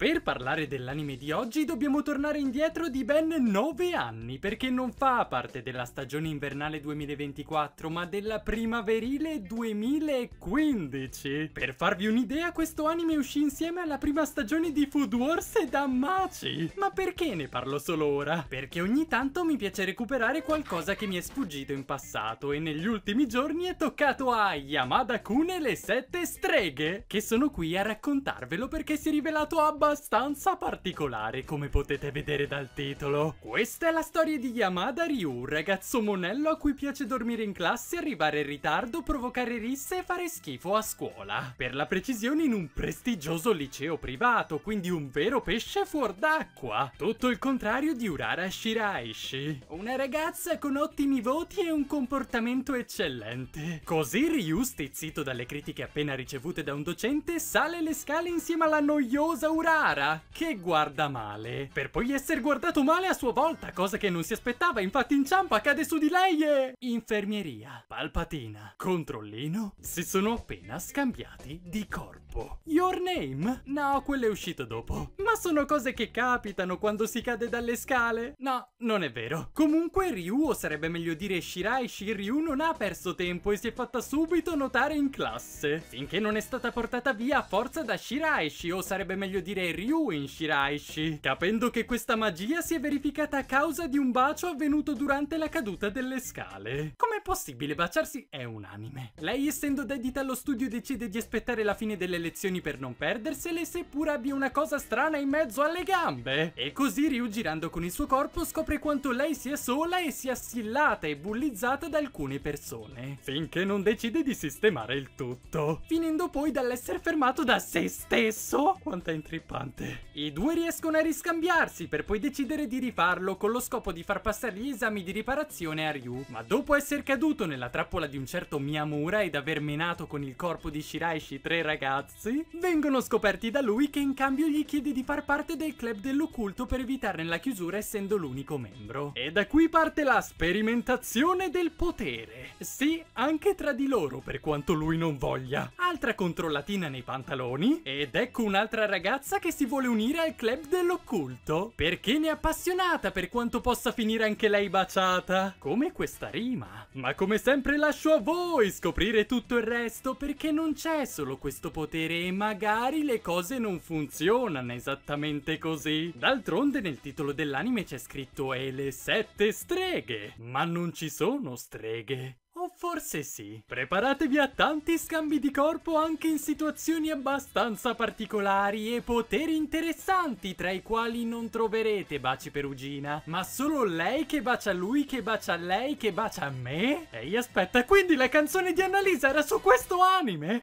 Per parlare dell'anime di oggi dobbiamo tornare indietro di ben 9 anni perché non fa parte della stagione invernale 2024 ma della primaverile 2015. Per farvi un'idea questo anime uscì insieme alla prima stagione di Food Wars e Dammaci. Ma perché ne parlo solo ora? Perché ogni tanto mi piace recuperare qualcosa che mi è sfuggito in passato e negli ultimi giorni è toccato a Yamada Kune le sette streghe che sono qui a raccontarvelo perché si è rivelato abbastanza nuova particolare come potete vedere dal titolo. Questa è la storia di Yamada Ryu, un ragazzo monello a cui piace dormire in classe, arrivare in ritardo, provocare risse e fare schifo a scuola. Per la precisione in un prestigioso liceo privato, quindi un vero pesce fuor d'acqua. Tutto il contrario di Urara Shiraishi. Una ragazza con ottimi voti e un comportamento eccellente. Così Ryu, stizzito dalle critiche appena ricevute da un docente, sale le scale insieme alla noiosa Urara Sara che guarda male, per poi essere guardato male a sua volta, cosa che non si aspettava, infatti inciampa, cade su di lei e... Infermieria, palpatina, controllino, si sono appena scambiati di corpo dopo. Your Name? No, quello è uscito dopo. Ma sono cose che capitano quando si cade dalle scale. No, non è vero. Comunque Ryu, o sarebbe meglio dire Shirai Shiryu, non ha perso tempo e si è fatta subito notare in classe. Finché non è stata portata via a forza da Shiraishi, o sarebbe meglio dire Ryu in Shiraishi. Capendo che questa magia si è verificata a causa di un bacio avvenuto durante la caduta delle scale. Com'è possibile baciarsi? È un anime. Lei essendo dedita allo studio decide di aspettare la fine delle lezioni lezioni per non perdersele seppur abbia una cosa strana in mezzo alle gambe. E così Ryu girando con il suo corpo scopre quanto lei sia sola e sia assillata e bullizzata da alcune persone. Finché non decide di sistemare il tutto. Finendo poi dall'essere fermato da se stesso. Quanto è intrippante. I due riescono a riscambiarsi per poi decidere di rifarlo con lo scopo di far passare gli esami di riparazione a Ryu. Ma dopo essere caduto nella trappola di un certo Miyamura ed aver menato con il corpo di Shiraishi tre ragazzi, ragazzi, vengono scoperti da lui che in cambio gli chiede di far parte del club dell'occulto per evitarne la chiusura essendo l'unico membro. E da qui parte la sperimentazione del potere. Sì, anche tra di loro per quanto lui non voglia. Altra controllatina nei pantaloni ed ecco un'altra ragazza che si vuole unire al club dell'occulto perché ne è appassionata per quanto possa finire anche lei baciata. Come questa rima. Ma come sempre lascio a voi scoprire tutto il resto perché non c'è solo questo potere perdere e magari le cose non funzionano esattamente così. D'altronde nel titolo dell'anime c'è scritto E le sette streghe, ma non ci sono streghe. O forse sì. Preparatevi a tanti scambi di corpo anche in situazioni abbastanza particolari e poteri interessanti tra i quali non troverete baci perugina, ma solo lei che bacia lui, che bacia lei, che bacia me? Ehi aspetta, quindi la canzone di Annalisa era su questo anime?